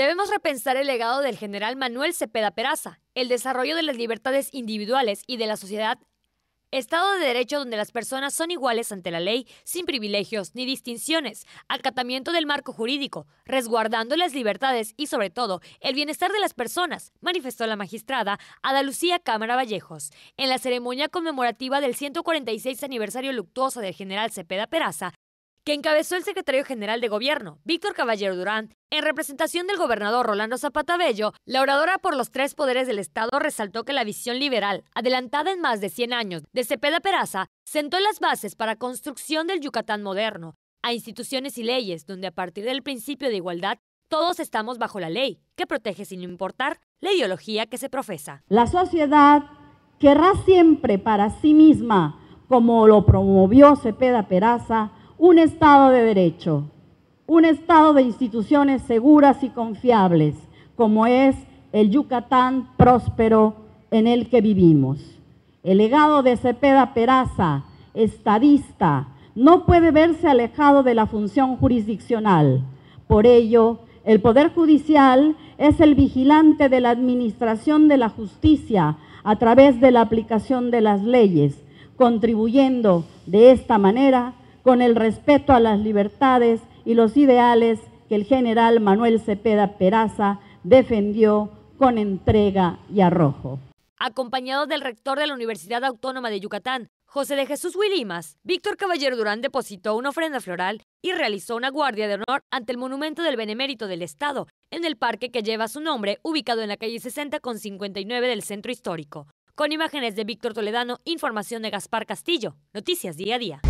Debemos repensar el legado del general Manuel Cepeda Peraza, el desarrollo de las libertades individuales y de la sociedad, Estado de Derecho donde las personas son iguales ante la ley, sin privilegios ni distinciones, acatamiento del marco jurídico, resguardando las libertades y sobre todo el bienestar de las personas, manifestó la magistrada Adalucía Cámara Vallejos. En la ceremonia conmemorativa del 146 aniversario luctuoso del general Cepeda Peraza, que encabezó el secretario general de Gobierno, Víctor Caballero Durán, en representación del gobernador Rolando Zapata Bello, la oradora por los tres poderes del Estado resaltó que la visión liberal, adelantada en más de 100 años de Cepeda Peraza, sentó las bases para construcción del Yucatán moderno, a instituciones y leyes donde a partir del principio de igualdad todos estamos bajo la ley, que protege sin importar la ideología que se profesa. La sociedad querrá siempre para sí misma, como lo promovió Cepeda Peraza, un Estado de Derecho, un Estado de instituciones seguras y confiables, como es el Yucatán próspero en el que vivimos. El legado de Cepeda Peraza, estadista, no puede verse alejado de la función jurisdiccional. Por ello, el Poder Judicial es el vigilante de la administración de la justicia a través de la aplicación de las leyes, contribuyendo de esta manera con el respeto a las libertades y los ideales que el general Manuel Cepeda Peraza defendió con entrega y arrojo. Acompañado del rector de la Universidad Autónoma de Yucatán, José de Jesús Wilimas, Víctor Caballero Durán depositó una ofrenda floral y realizó una guardia de honor ante el Monumento del Benemérito del Estado, en el parque que lleva su nombre, ubicado en la calle 60 con 59 del Centro Histórico. Con imágenes de Víctor Toledano, información de Gaspar Castillo, Noticias Día a Día.